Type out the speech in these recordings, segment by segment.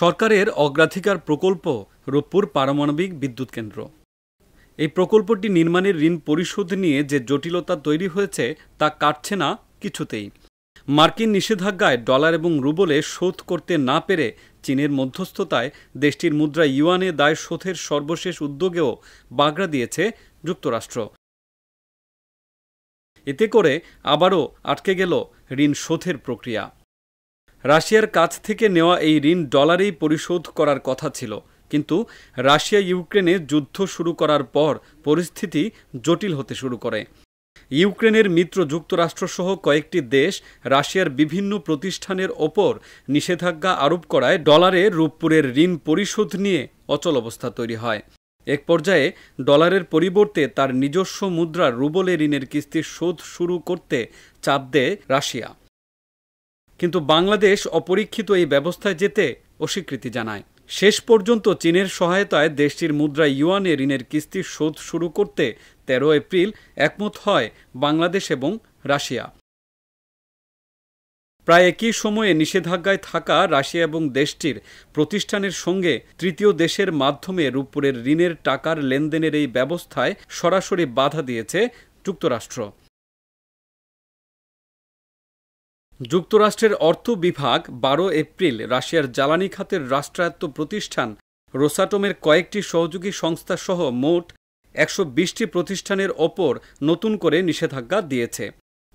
সরকারের অগ্রাধিকার প্রকল্প রূপপুর পারমাণবিক বিদ্যুৎ কেন্দ্র এই প্রকল্পটি নির্মাণের ঋণ পরিশোধ নিয়ে যে জটিলতা তৈরি হয়েছে তা কাটছে না কিছুতেই মার্কিন নিষেধাজ্ঞায় ডলার এবং রুবলে শোধ করতে না পেরে চীনের মধ্যস্থতায় দেশটির মুদ্রা ইউয়ানে দায় শোধের সর্বশেষ উদ্যোগেও বাগড়া দিয়েছে যুক্তরাষ্ট্র এতে করে আবারও আটকে গেল ঋণ শোধের প্রক্রিয়া রাশিয়ার কাছ থেকে নেওয়া এই ঋণ ডলারেই পরিশোধ করার কথা ছিল কিন্তু রাশিয়া ইউক্রেনে যুদ্ধ শুরু করার পর পরিস্থিতি জটিল হতে শুরু করে ইউক্রেনের মিত্র যুক্তরাষ্ট্রসহ কয়েকটি দেশ রাশিয়ার বিভিন্ন প্রতিষ্ঠানের ওপর নিষেধাজ্ঞা আরোপ করায় ডলারে রূপপুরের ঋণ পরিশোধ নিয়ে অচল অবস্থা তৈরি হয় এক পর্যায়ে ডলারের পরিবর্তে তার নিজস্ব মুদ্রা রুবলে ঋণের কিস্তির শোধ শুরু করতে চাপ দেয় রাশিয়া কিন্তু বাংলাদেশ অপরীক্ষিত এই ব্যবস্থায় যেতে অস্বীকৃতি জানায় শেষ পর্যন্ত চীনের সহায়তায় দেশটির মুদ্রা ইউয়ানে ঋণের কিস্তির শোধ শুরু করতে তেরো এপ্রিল একমত হয় বাংলাদেশ এবং রাশিয়া প্রায় একই সময়ে নিষেধাজ্ঞায় থাকা রাশিয়া এবং দেশটির প্রতিষ্ঠানের সঙ্গে তৃতীয় দেশের মাধ্যমে রূপপুরের ঋণের টাকার লেনদেনের এই ব্যবস্থায় সরাসরি বাধা দিয়েছে যুক্তরাষ্ট্র যুক্তরাষ্ট্রের অর্থ বিভাগ বারো এপ্রিল রাশিয়ার জ্বালানি খাতের রাষ্ট্রায়ত্ত প্রতিষ্ঠান রোসাটমের কয়েকটি সহযোগী সংস্থা সহ মোট একশো বিশটি প্রতিষ্ঠানের ওপর নতুন করে নিষেধাজ্ঞা দিয়েছে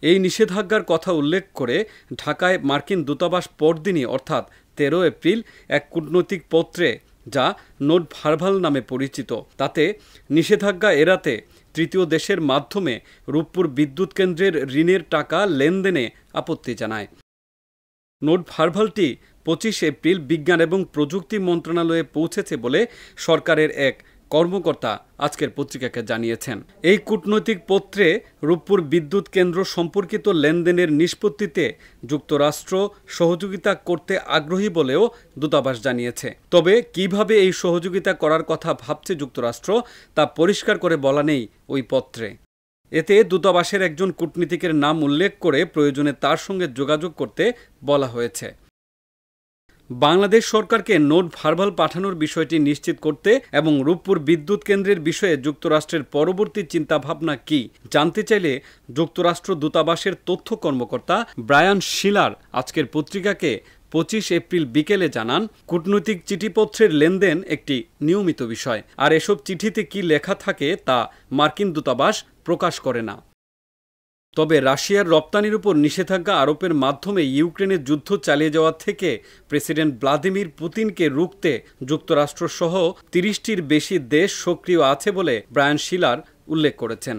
এই নিষেধাজ্ঞার কথা উল্লেখ করে ঢাকায় মার্কিন দূতাবাস পরদিনই অর্থাৎ তেরো এপ্রিল এক কূটনৈতিক পত্রে যা নোট ভার্ভাল নামে পরিচিত তাতে নিষেধাজ্ঞা এড়াতে তৃতীয় দেশের মাধ্যমে রূপপুর বিদ্যুৎ কেন্দ্রের ঋণের টাকা লেনদেনে আপত্তি জানায় নোট ভার্ভালটি পঁচিশ এপ্রিল বিজ্ঞান এবং প্রযুক্তি মন্ত্রণালয়ে পৌঁছেছে বলে সরকারের এক কর্মকর্তা আজকের পত্রিকাকে জানিয়েছেন এই কূটনৈতিক পত্রে রূপপুর বিদ্যুৎ কেন্দ্র সম্পর্কিত লেনদেনের নিষ্পত্তিতে যুক্তরাষ্ট্র সহযোগিতা করতে আগ্রহী বলেও দূতাবাস জানিয়েছে তবে কিভাবে এই সহযোগিতা করার কথা ভাবছে যুক্তরাষ্ট্র তা পরিষ্কার করে বলা নেই ওই পত্রে এতে দূতাবাসের একজন কূটনীতিকের নাম উল্লেখ করে প্রয়োজনে তার সঙ্গে যোগাযোগ করতে বলা হয়েছে বাংলাদেশ সরকারকে নোট ভার্বাল পাঠানোর বিষয়টি নিশ্চিত করতে এবং রূপপুর বিদ্যুৎ কেন্দ্রের বিষয়ে যুক্তরাষ্ট্রের পরবর্তী চিন্তাভাবনা কি জানতে চাইলে যুক্তরাষ্ট্র দূতাবাসের তথ্য কর্মকর্তা ব্রায়ান শিলার আজকের পত্রিকাকে পঁচিশ এপ্রিল বিকেলে জানান কূটনৈতিক চিঠিপত্রের লেনদেন একটি নিয়মিত বিষয় আর এসব চিঠিতে কি লেখা থাকে তা মার্কিন দূতাবাস প্রকাশ করে না তবে রাশিয়ার রপ্তানির উপর নিষেধাজ্ঞা আরোপের মাধ্যমে ইউক্রেনের যুদ্ধ চালিয়ে যাওয়া থেকে প্রেসিডেন্ট ভ্লাদিমির পুতিনকে রুখতে যুক্তরাষ্ট্রসহ তিরিশটির বেশি দেশ সক্রিয় আছে বলে ব্রায়ান শিলার উল্লেখ করেছেন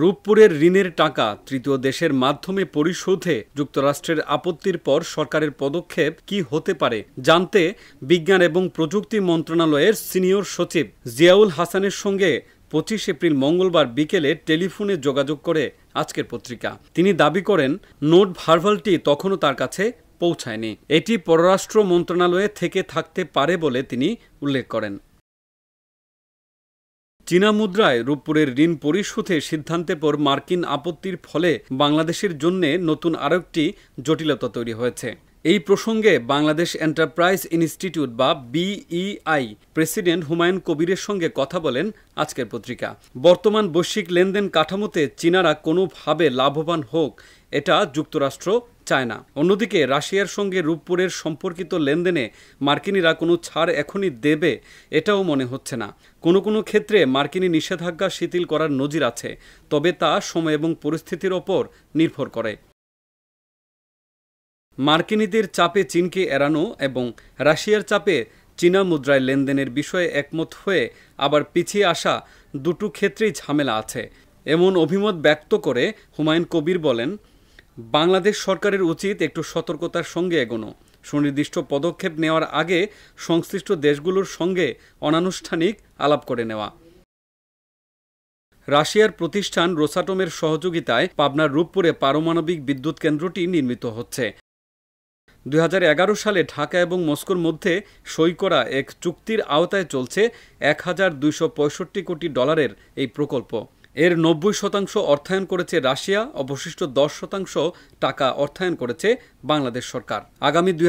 রূপপুরের ঋণের টাকা তৃতীয় দেশের মাধ্যমে পরিশোধে যুক্তরাষ্ট্রের আপত্তির পর সরকারের পদক্ষেপ কি হতে পারে জানতে বিজ্ঞান এবং প্রযুক্তি মন্ত্রণালয়ের সিনিয়র সচিব জিয়াউল হাসানের সঙ্গে পঁচিশ এপ্রিল মঙ্গলবার বিকেলে টেলিফোনে যোগাযোগ করে আজকের পত্রিকা তিনি দাবি করেন নোট ভার্ভালটি তখনও তার কাছে পৌঁছায়নি এটি পররাষ্ট্র মন্ত্রণালয়ে থেকে থাকতে পারে বলে তিনি উল্লেখ করেন চীনা মুদ্রায় রূপপুরের ঋণ পরিশোধের সিদ্ধান্তের পর মার্কিন আপত্তির ফলে বাংলাদেশের জন্য নতুন আরেকটি জটিলতা তৈরি হয়েছে এই প্রসঙ্গে বাংলাদেশ এন্টারপ্রাইজ ইনস্টিটিউট বা বিইআই প্রেসিডেন্ট হুমায়ুন কবিরের সঙ্গে কথা বলেন আজকের পত্রিকা বর্তমান বৈশ্বিক লেনদেন কাঠামোতে চীনারা কোনোভাবে লাভবান হোক এটা যুক্তরাষ্ট্র চায় না অন্যদিকে রাশিয়ার সঙ্গে রূপপুরের সম্পর্কিত লেনদেনে মার্কিনিরা কোনো ছাড় এখনই দেবে এটাও মনে হচ্ছে না কোনো কোনো ক্ষেত্রে মার্কিনি নিষেধাজ্ঞা শিথিল করার নজির আছে তবে তা সময় এবং পরিস্থিতির ওপর নির্ভর করে মার্কিনীদের চাপে চীনকে এড়ানো এবং রাশিয়ার চাপে চীনা মুদ্রায় লেনদেনের বিষয়ে একমত হয়ে আবার পিছিয়ে আসা দুটো ক্ষেত্রেই ঝামেলা আছে এমন অভিমত ব্যক্ত করে হুমায়ুন কবির বলেন বাংলাদেশ সরকারের উচিত একটু সতর্কতার সঙ্গে এগোনো সুনির্দিষ্ট পদক্ষেপ নেওয়ার আগে সংশ্লিষ্ট দেশগুলোর সঙ্গে অনানুষ্ঠানিক আলাপ করে নেওয়া রাশিয়ার প্রতিষ্ঠান রোসাটমের সহযোগিতায় পাবনার রূপপুরে পারমাণবিক বিদ্যুৎ কেন্দ্রটি নির্মিত হচ্ছে দু সালে ঢাকা এবং মস্কোর মধ্যে সই করা এক চুক্তির আওতায় চলছে এক কোটি ডলারের এই প্রকল্প এর নব্বই শতাংশ অর্থায়ন করেছে রাশিয়া অবশিষ্ট দশ শতাংশ টাকা অর্থায়ন করেছে বাংলাদেশ সরকার আগামী দুই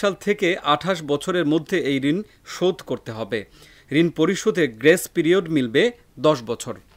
সাল থেকে আঠাশ বছরের মধ্যে এই ঋণ শোধ করতে হবে ঋণ পরিশোধে গ্রেস পিরিয়ড মিলবে দশ বছর